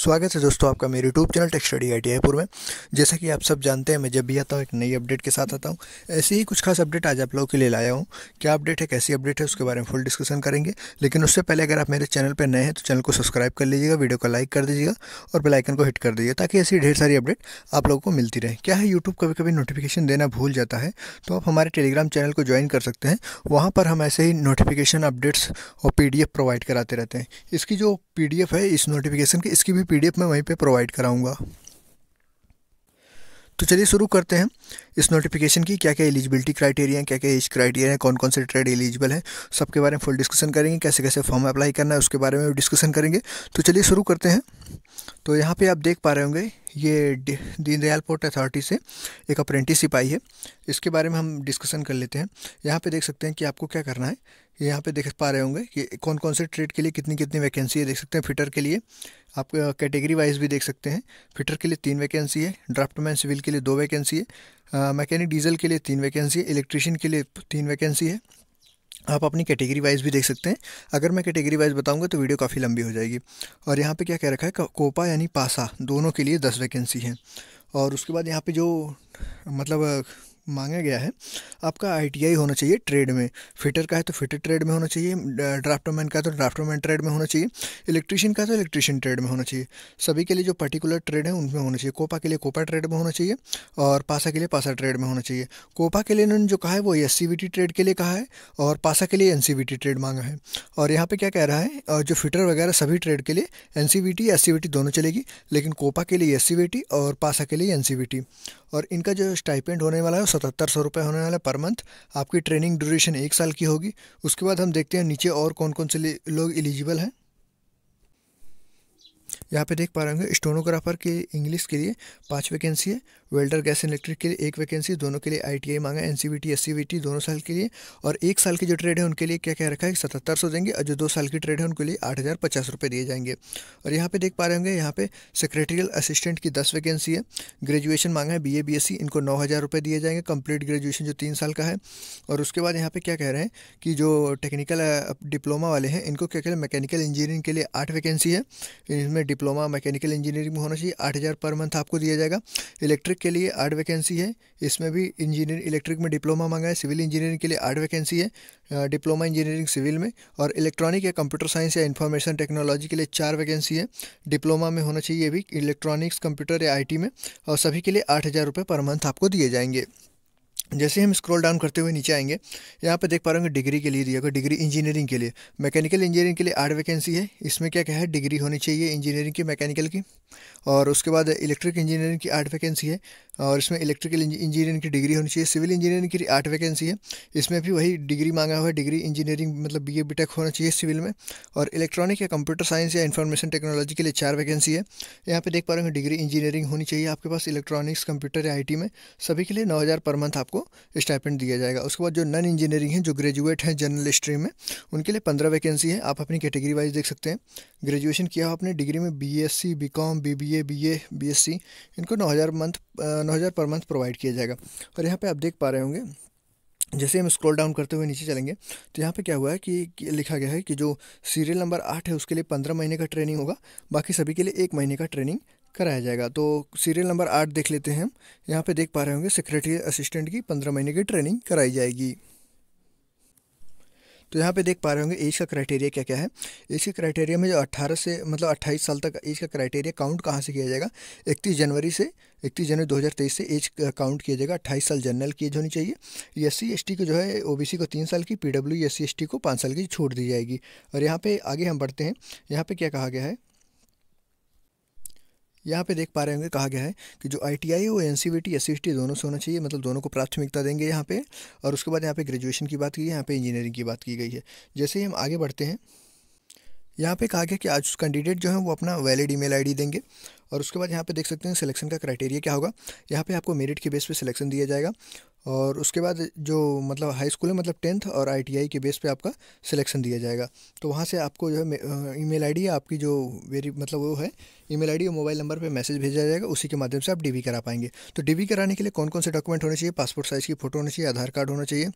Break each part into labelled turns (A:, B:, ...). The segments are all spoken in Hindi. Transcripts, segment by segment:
A: स्वागत है दोस्तों आपका मेरे YouTube channel techs study I T आईपुर में जैसा कि आप सब जानते हैं मैं जब भी आता हूँ एक नई अपडेट के साथ आता हूँ ऐसे ही कुछ खास अपडेट आज आप लोगों के लिए लाया हूँ क्या अपडेट है कैसी अपडेट है उसके बारे में फुल डिस्कशन करेंगे लेकिन उससे पहले अगर आप मेरे चैनल पर नए हैं तो चैनल को सब्सक्राइब कर लीजिएगा वीडियो को लाइक कर दीजिएगा और बेलाइकन को हिट कर दीजिए ताकि ऐसी ढेर सारी अपडेट आप लोगों को मिलती रहे क्या है यूट्यूब कभी कभी नोटिफिकेशन देना भूल जाता है तो आप हमारे टेलीग्राम चैनल को ज्वाइन कर सकते हैं वहाँ पर हम ऐसे ही नोटिफिकेशन अपडेट्स और पी प्रोवाइड कराते रहते हैं इसकी जो पीडीएफ है इस नोटिफिकेशन की इसकी भी पीडीएफ मैं वहीं पे प्रोवाइड कराऊंगा तो चलिए शुरू करते हैं इस नोटिफिकेशन की क्या क्या एलिजिबिलिटी क्राइटेरिया है क्या क्या एज क्राइटेरिया है कौन कौन से ट्रेड एलिजिबल है सबके बारे में फुल डिस्कशन करेंगे कैसे कैसे फॉर्म अप्लाई करना है उसके बारे में डिस्कशन करेंगे तो चलिए शुरू करते हैं तो यहाँ पे आप देख पा रहे होंगे ये दीनदयाल पोर्ट अथॉरिटी से एक अप्रेंटिसिप आई है इसके बारे में हम डिस्कशन कर लेते हैं यहाँ पे देख सकते हैं कि आपको क्या करना है यहाँ पे देख पा रहे होंगे कि कौन कौन से ट्रेड के लिए कितनी कितनी वैकेंसी है देख सकते हैं फिटर के लिए आप कैटेगरी वाइज भी देख सकते हैं फिटर के लिए तीन वैकेंसी है ड्राफ्टमैन सिविल के लिए दो वैकेंसी है मैकेनिक डीजल के लिए तीन वैकेंसी है इलेक्ट्रिशियन के लिए तीन वैकेंसी है आप अपनी कैटेगरी वाइज भी देख सकते हैं अगर मैं कैटेगरी वाइज बताऊंगा तो वीडियो काफ़ी लंबी हो जाएगी और यहाँ पे क्या कह रखा है कोपा यानी पासा दोनों के लिए दस वैकेंसी हैं और उसके बाद यहाँ पे जो मतलब मांगा गया है आपका आई होना चाहिए ट्रेड में फिटर का है तो फिटर ट्रेड में होना चाहिए मैन का है तो ड्राफ्टमैन ट्रेड में होना चाहिए इलेक्ट्रिशियन का है तो इलेक्ट्रिशियन ट्रेड में होना चाहिए सभी के लिए जो पर्टिकुलर ट्रेड है उनमें होना चाहिए कोपा के लिए कोपा ट्रेड में होना चाहिए और पासा के लिए पासा ट्रेड में होना चाहिए कोपा के लिए इन्होंने जो कहा है वो एस ट्रेड के लिए कहा है और पासा के लिए एन ट्रेड मांगा है और यहाँ पर क्या कह रहा है जो फिटर वगैरह सभी ट्रेड के लिए एन सी दोनों चलेगी लेकिन कोपा के लिए एस और पासा के लिए एन और इनका जो स्टाइपेंड होने वाला है सतहत्तर सौ रुपये होने वाला पर मंथ आपकी ट्रेनिंग ड्यूरेशन एक साल की होगी उसके बाद हम देखते हैं नीचे और कौन कौन से लोग एलिजिबल हैं यहाँ पे देख पा रहे होंगे स्टोनोग्राफर के इंग्लिश के लिए पाँच वैकेंसी है वेल्डर गैस एंड इलेक्ट्रिक के लिए एक वैकेंसी दोनों के लिए आईटीआई मांगा एन सी टी दोनों साल के लिए और एक साल की जो ट्रेड है उनके लिए क्या क्या रखा है सतहत्तर सौ देंगे और जो दो साल की ट्रेड है उनके लिए आठ हज़ार पचास रुपये दिए जाएंगे और यहाँ पे देख पा रहे होंगे यहाँ पे सेक्रेटरियल असिस्टेंट की दस वैकेंसी है ग्रेजुएशन मांगा है B A B S C इनको नौ हज़ार रुपये दिए जाएंगे कंप्लीट ग्रेजुएशन जो तीन साल का है और उसके बाद यहाँ पे क्या कह रहे हैं कि जो टेक्निकल डिप्लोमा वाले हैं इनको क्या कह रहे हैं मैकेनिकल इंजीनियरिंग के लिए आठ वैकेंसी है इनमें डिप्लोमा मैकेनिकल इंजीनियरिंग में होना चाहिए आठ हज़ार पर मंथ आपको दिया जाएगा इलेक्ट्रिक के लिए आठ वैकेंसी है इसमें भी इंजीनियर इलेक्ट्रिक में डिप्लोमा मांगा है सिविल इंजीनियरिंग के लिए आठ वैकेंसी है डिप्लोमा इंजीनियरिंग सिविल में और इलेक्ट्रॉनिक या कंप्यूटर साइंस या इन्फॉर्मेशन टेक्नोलॉजी के लिए चार वैकेंसी है डिप्लोमा में होना चाहिए भी इलेक्ट्रॉनिक्स कंप्यूटर या आई में और सभी के लिए आठ हज़ार रुपये पर मंथ आपको दिए जाएंगे जैसे हम स्क्रॉल डाउन करते हुए नीचे आएंगे यहाँ पे देख पा रहे होंगे डिग्री के लिए दिया होगा डिग्री इंजीनियरिंग के लिए मैकेनिकल इंजीनियरिंग के लिए आठ वैकेंसी है इसमें क्या क्या है डिग्री होनी चाहिए इंजीनियरिंग की मैकेनिकल की और उसके बाद इलेक्ट्रिक इंजीनियरिंग की आठ वैकेंसी है और इसमें इलेक्ट्रिकल इंजीनियरिंग की डिग्री होनी चाहिए सिविल इंजीनियरिंग की आठ वैकेंसी है इसमें भी वही डिग्री मांगा हुआ है डिग्री इंजीनियरिंग मतलब बी ए बी टेक होना चाहिए सिविल में और इलेक्ट्रॉनिक या कंप्यूटर साइंस या इन्फॉर्मेशन टेक्नोलॉजी के लिए चार वैकेंसी है यहाँ पे देख पा रहे हैं डिग्री इंजीनियरिंग होनी चाहिए आपके पास इलेक्ट्रॉनिक्स कंप्यूटर या आई में सभी के लिए नौ पर मंथ आपको स्टाइपेंट दिया जाएगा उसके बाद जो नन इंजीनियरिंग है जो ग्रेजुएट हैं जनरल स्ट्रीम में उनके लिए पंद्रह वैकेंसी है आप अपनी कैटेगरी वाइज देख सकते हैं ग्रेजुएशन किया हो आपने डिग्री में B S C B com com B B A B A B S C इनको नौ हज़ार मंथ नौ हज़ार पर मंथ प्रोवाइड किया जाएगा और यहाँ पे आप देख पा रहे होंगे जैसे हम स्क्रॉल डाउन करते हुए नीचे चलेंगे तो यहाँ पे क्या हुआ है कि, कि लिखा गया है कि जो सीरियल नंबर आठ है उसके लिए पंद्रह महीने का ट्रेनिंग होगा बाकी सभी के लिए एक महीने का ट्रेनिंग कराया जाएगा तो सीरियल नंबर आठ देख लेते हैं हम यहाँ पे देख पा रहे होंगे सेक्रेटरी असिस्टेंट की पंद्रह महीने की ट्रेनिंग कराई जाएगी तो यहाँ पे देख पा रहे होंगे एज का क्राइटेरिया क्या क्या है एज के क्राइटेरिया में जो 18 से मतलब 28 साल तक एज का क्राइटेरिया काउंट कहाँ से किया जाएगा 31 जनवरी से 31 जनवरी 2023 से एज काउंट किया जाएगा 28 साल जनरल की एज होनी चाहिए एस सी को जो है सी को तीन साल की डब्ल्यू एस सी को पाँच साल की छूट दी जाएगी और यहाँ पर आगे हम बढ़ते हैं यहाँ पर क्या कहा गया है यहाँ पे देख पा रहे होंगे कहा गया है कि जो आई टी आई और N C V T S C T दोनों से होना चाहिए मतलब दोनों को प्राथमिकता देंगे यहाँ पे और उसके बाद यहाँ पे ग्रेजुएशन की बात की है यहाँ पे इंजीनियरिंग की बात की गई है जैसे ही हम आगे बढ़ते हैं यहाँ पे कहा गया कि आज कैंडिडेट जो है वो अपना वैलिड ईमेल आईडी देंगे और उसके बाद यहाँ पे देख सकते हैं सिलेक्शन का क्राइटेरिया क्या होगा यहाँ पे आपको मेरिट के बेस पे सिलेक्शन दिया जाएगा और उसके बाद जो मतलब हाई स्कूल है मतलब टेंथ और आईटीआई के बेस पे आपका सिलेक्शन दिया जाएगा तो वहाँ से आपको जो है ईमेल आईडी या आपकी जो वेरी मतलब वो है ईमेल आईडी और मोबाइल नंबर पे मैसेज भेजा जाएगा उसी के माध्यम से आप डीवी करा पाएंगे तो डीवी कराने के लिए कौन कौन से डॉक्यूमेंट होने चाहिए पासपोर्ट साइज़ की फ़ोटो होनी चाहिए आधार कार्ड होना चाहिए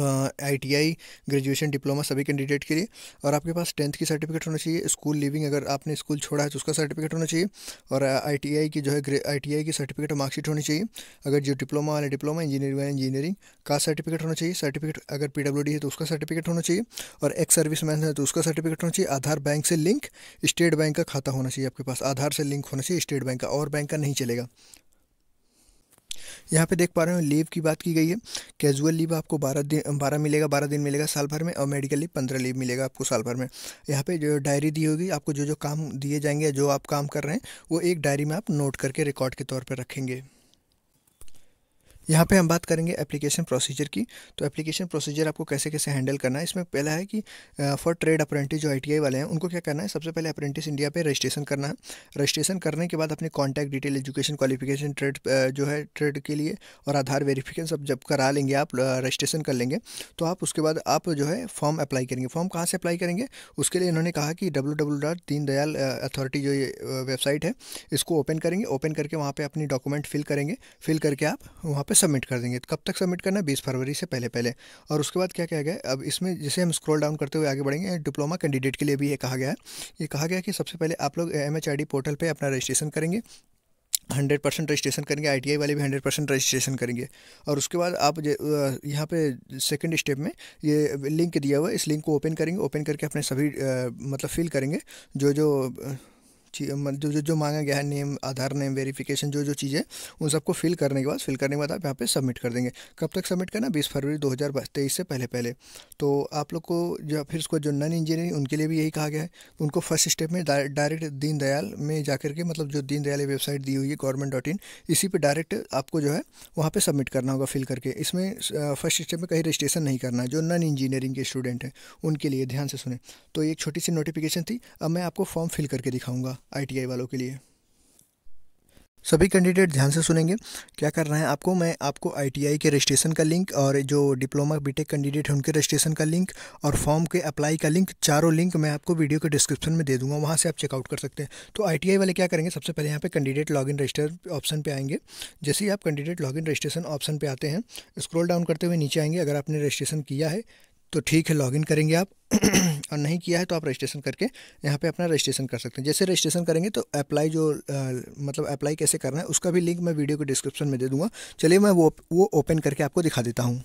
A: आई ग्रेजुएशन डिप्लोमा सभी कैंडिडेट के लिए और आपके पास टेंथ की सर्टिफिकेट होना चाहिए स्कूल लिविंग अगर आपने स्कूल छोड़ा है तो उसका सर्टिफिकेट होना चाहिए और आई की जो है आई की सर्टिफिकेट और मार्कशीट होनी चाहिए अगर जो डिप्लोमा वाले डिप्लोमा इंजीनियरिंग वाले इंजीनियरिंग का सर्टिफिकेट होना चाहिए सर्टिफिकेट अगर पी है तो उसका सर्टिफिकेट होना चाहिए और एक्स सर्विस मैन है तो उसका सर्टिफिकेट होना चाहिए आधार बैंक से लिंक स्टेट बैंक का खाता होना चाहिए आपके पास आधार से लिंक होना चाहिए स्टेट बैंक का और बैंक का नहीं चलेगा यहाँ पे देख पा रहे हो लीव की बात की गई है कैजुअल लीव आपको बारह दिन बारह मिलेगा बारह दिन मिलेगा साल भर में और मेडिकल लीव पंद्रह लीव मिलेगा आपको साल भर में यहाँ पे जो डायरी दी होगी आपको जो जो काम दिए जाएंगे जो आप काम कर रहे हैं वो एक डायरी में आप नोट करके रिकॉर्ड के तौर पर रखेंगे यहाँ पे हम बात करेंगे एप्लीकेशन प्रोसीजर की तो एप्लीकेशन प्रोसीजर आपको कैसे कैसे हैंडल करना है इसमें पहला है कि फॉर ट्रेड अप्रेंटिस जो आई वाले हैं उनको क्या करना है सबसे पहले अप्रेंटिस इंडिया पे रजिस्ट्रेशन करना है रजिस्ट्रेशन करने के बाद अपने contact detail education qualification trade जो है ट्रेड के लिए और आधार वेरीफिकेशन सब जब करा लेंगे आप रजिस्ट्रेशन कर लेंगे तो आप उसके बाद आप जो है फॉर्म अप्लाई करेंगे फॉर्म कहाँ से अप्लाई करेंगे उसके लिए इन्होंने कहा कि डब्ल्यू डब्ल्यू डॉट अथॉरिटी जो ये वेबसाइट है इसको ओपन करेंगे ओपन करके वहाँ पर अपनी डॉक्यूमेंट फिल करेंगे फिल करके आप वहाँ पर पे सबमिट कर देंगे कब तक सबमिट करना है बीस फरवरी से पहले पहले और उसके बाद क्या क्या गया अब इसमें जैसे हम स्क्रॉल डाउन करते हुए आगे बढ़ेंगे डिप्लोमा कैंडिडेट के लिए भी ये कहा गया है ये कहा गया कि सबसे पहले आप लोग एम पोर्टल पर अपना रजिस्ट्रेशन करेंगे हंड्रेड परसेंट रजिस्ट्रेशन करेंगे आईटीआई वाले भी हंड्रेड परसेंट रजिस्ट्रेशन करेंगे और उसके बाद आप यहाँ पे सेकंड स्टेप में ये लिंक दिया हुआ है इस लिंक को ओपन करेंगे ओपन करके अपने सभी आ, मतलब फिल करेंगे जो जो जो जो जो मांगा गया है नेम आधार नेम वेरिफिकेशन जो जो चीज़ें उन सबको फिल करने के बाद फिल करने के बाद आप यहाँ पे सबमिट कर देंगे कब तक सबमिट करना बीस फरवरी दो हज़ार तेईस से पहले पहले तो आप लोग को जो फिर उसको जो नन इंजीनियरिंग उनके लिए भी यही कहा गया है उनको फर्स्ट स्टेप में डायरेक्ट दीनदयाल में जा के मतलब जो दीनदयाल वेबसाइट दी हुई है गवर्नमेंट डॉट इन इसी पर डायरेक्ट आपको जो है वहाँ पर सबमिट करना होगा फिल करके इसमें फर्स्ट स्टेप में कहीं रजिस्ट्रेशन नहीं करना जो नन इंजीनियरिंग के स्टूडेंट हैं उनके लिए ध्यान से सुने तो एक छोटी सी नोटिफिकेशन थी अब मैं आपको फॉर्म फिल करके दिखाऊंगा आईटीआई वालों के लिए सभी कैंडिडेट ध्यान से सुनेंगे क्या कर रहे हैं आपको मैं आपको आईटीआई के रजिस्ट्रेशन का लिंक और जो डिप्लोमा बीटेक कैंडिडेट हैं उनके रजिस्ट्रेशन का लिंक और फॉर्म के अप्लाई का लिंक चारों लिंक मैं आपको वीडियो के डिस्क्रिप्शन में दे दूंगा वहाँ से आप चेकआउट कर सकते हैं तो आई वाले क्या करेंगे सबसे पहले यहाँ पे कैंडिडेट इन रजिस्टर ऑप्शन पर आएंगे जैसे ही आप कैंडिडेट इन रजिस्ट्रेशन ऑप्शन पर आते हैं स्क्रोल डाउन करते हुए नीचे आएंगे अगर आपने रजिस्ट्रेशन किया है तो ठीक है लॉगिन करेंगे आप और नहीं किया है तो आप रजिस्ट्रेशन करके यहाँ पे अपना रजिस्ट्रेशन कर सकते हैं जैसे रजिस्ट्रेशन करेंगे तो अप्लाई जो आ, मतलब अप्लाई कैसे करना है उसका भी लिंक मैं वीडियो के डिस्क्रिप्शन में दे दूँगा चलिए मैं वो वो ओपन करके आपको दिखा देता हूँ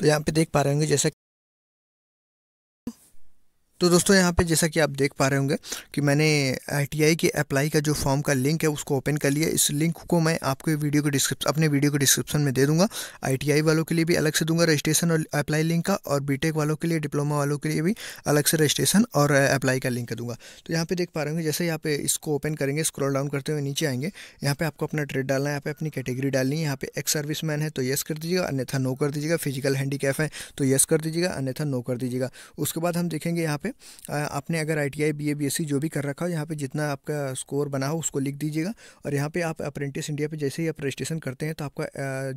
A: तो यहाँ पे देख पा रहे होंगे जैसा तो दोस्तों यहाँ पे जैसा कि आप देख पा रहे होंगे कि मैंने आई के अप्लाई का जो फॉर्म का लिंक है उसको ओपन कर लिया इस लिंक को मैं आपके वीडियो को डिस्क्रिप्शन अपने वीडियो को डिस्क्रिप्शन में दे दूंगा आई वालों के लिए भी अलग से दूंगा रजिस्ट्रेशन और अप्लाई लिंक का और बी वालों के लिए डिप्लोमा वालों के लिए भी अलग से रजिस्ट्रेशन और अप्लाई का लिंक दूंगा तो यहाँ पर देख पा रहे होंगे जैसे यहाँ पे इसको ओपन करेंगे स्क्रॉल डाउन करते हुए नीचे आएंगे यहाँ पर आपको अपना ट्रेड डालना है यहाँ पे अपनी कैटेगरी डालनी है यहाँ पे एक्स सर्विस मैन है तो येस कर दीजिएगा अन्यथा नो कर दीजिएगा फिजिकल हैंडीकैप है तो येस कर दीजिएगा अन्यथा नो कर दीजिएगा उसके बाद हम देखेंगे यहाँ पे आपने अगर I T I B A B S C जो भी कर रखा हो यहाँ पे जितना आपका स्कोर बना हो उसको लिख दीजिएगा और यहाँ पे आप अप्रेंटिस इंडिया पे जैसे ही आप रजिस्ट्रेशन करते हैं तो आपका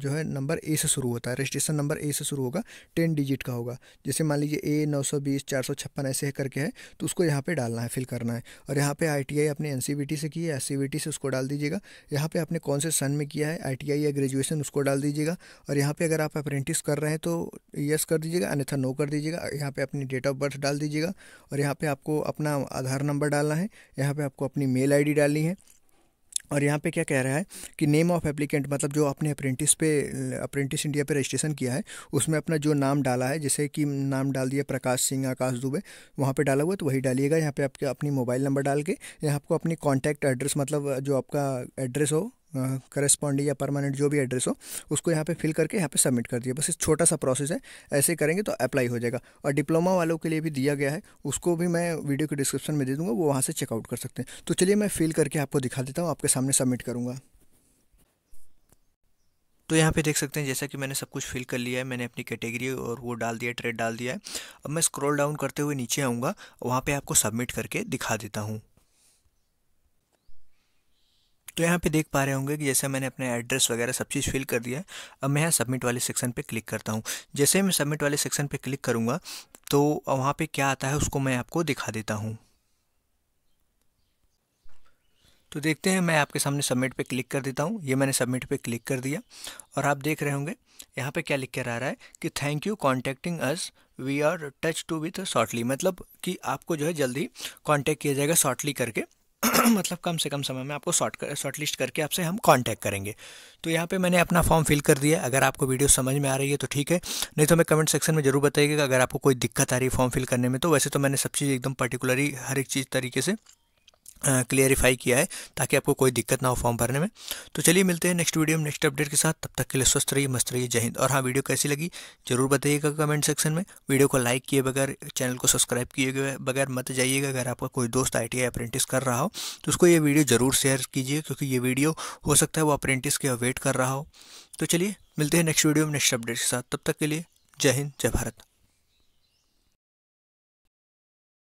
A: जो है नंबर ए से शुरू होता है रजिस्ट्रेशन नंबर ए से शुरू होगा टेन डिजिट का होगा जैसे मान लीजिए ए नौ सौ बीस चार सौ छप्पन ऐसे है करके है तो उसको यहाँ पर डालना है फिल करना है और यहाँ पर आई टी आई आपने एन सी बी टी से की है एस सी बी टी से उसको डाल दीजिएगा यहाँ पर आपने कौन से सन में किया है आई टी आई या ग्रेजुएशन उसको डाल दीजिएगा और यहाँ पर अगर आप अप्रेंटिस कर रहे हैं तो यस कर दीजिएगा अन्यथा नो कर दीजिएगा यहाँ पर अपनी डेट ऑफ बर्थ डाल दीजिएगा और यहाँ पे आपको अपना आधार नंबर डालना है यहाँ पे आपको अपनी मेल आईडी डालनी है और यहाँ पे क्या कह रहा है कि नेम ऑफ एप्लीकेंट मतलब जो आपने अप्रेंटिस पे अप्रेंटिस इंडिया पे रजिस्ट्रेशन किया है उसमें अपना जो नाम डाला है जैसे कि नाम डाल दिया प्रकाश सिंह आकाश दुबे वहाँ पे डाला हुआ तो वही डालिएगा यहाँ पे आपके अपनी मोबाइल नंबर डाल के यहाँ आपको अपनी कॉन्टैक्ट एड्रेस मतलब जो आपका एड्रेस हो करस्पॉन्ड या परमानेंट जो भी एड्रेस हो उसको यहाँ पे फिल करके यहाँ पे सबमिट कर दिया बस एक छोटा सा प्रोसेस है ऐसे करेंगे तो अप्लाई हो जाएगा और डिप्लोमा वालों के लिए भी दिया गया है उसको भी मैं वीडियो के डिस्क्रिप्शन में दे दूँगा वो वहाँ से चेकआउट कर सकते हैं तो चलिए मैं फिल करके आपको दिखा देता हूँ आपके सामने सबमिट करूँगा
B: तो यहाँ पे देख सकते हैं जैसा कि मैंने सब कुछ फिल कर लिया है मैंने अपनी कैटेगरी और वो डाल दिया ट्रेड डाल दिया है अब मैं स्क्रॉल डाउन करते हुए नीचे आऊँगा वहाँ पे आपको सबमिट करके दिखा देता हूँ तो यहाँ पे देख पा रहे होंगे कि जैसे मैंने अपने एड्रेस वगैरह सब चीज़ फिल कर दिया है अब मैं यहाँ सबमिट वाले सेक्शन पे क्लिक करता हूँ जैसे मैं सबमिट वाले सेक्शन पे क्लिक करूँगा तो वहाँ पे क्या आता है उसको मैं आपको दिखा देता हूँ तो देखते हैं मैं आपके सामने सबमिट पे क्लिक कर देता हूँ ये मैंने सबमिट पे क्लिक कर दिया और आप देख रहे होंगे यहाँ पे क्या लिख कर आ रहा है कि thank you contacting us we are touch to with shortly मतलब कि आपको जो है जल्दी कॉन्टैक्ट किया जाएगा शॉर्टली करके मतलब कम से कम समय में आपको शॉर्ट कर, शॉर्ट लिस्ट करके आपसे हम कांटेक्ट करेंगे तो यहाँ पे मैंने अपना फॉर्म फिल कर दिया अगर आपको वीडियो समझ में आ रही है तो ठीक है नहीं तो हमें कमेंट सेक्शन में ज़रूर बताइएगा अगर आपको कोई दिक्कत आ रही है फॉर्म फिल करने में तो वैसे तो मैंने सब चीज़ एकदम पर्टिकुलरली हर एक चीज़ तरीके से क्लियरिफाई किया है ताकि आपको कोई दिक्कत ना हो फॉर्म भरने में तो चलिए मिलते हैं नेक्स्ट वीडियो में नेक्स्ट अपडेट के साथ तब तक के लिए स्वस्थ रहिए मस्त रहिए जय हिंद और हाँ वीडियो कैसी लगी जरूर बताइएगा कमेंट सेक्शन में वीडियो को लाइक किए बगैर चैनल को सब्सक्राइब किए बगैर मत जाइएगा अगर आपका कोई दोस्त आई टी अप्रेंटिस कर रहा हो तो उसको ये वीडियो ज़रूर शेयर कीजिए क्योंकि ये वीडियो हो सकता है वो अप्रेंटिस के वेट कर रहा हो तो चलिए मिलते हैं नेक्स्ट वीडियो में नेक्स्ट अपडेट के साथ तब तक के लिए जय हिंद जय भारत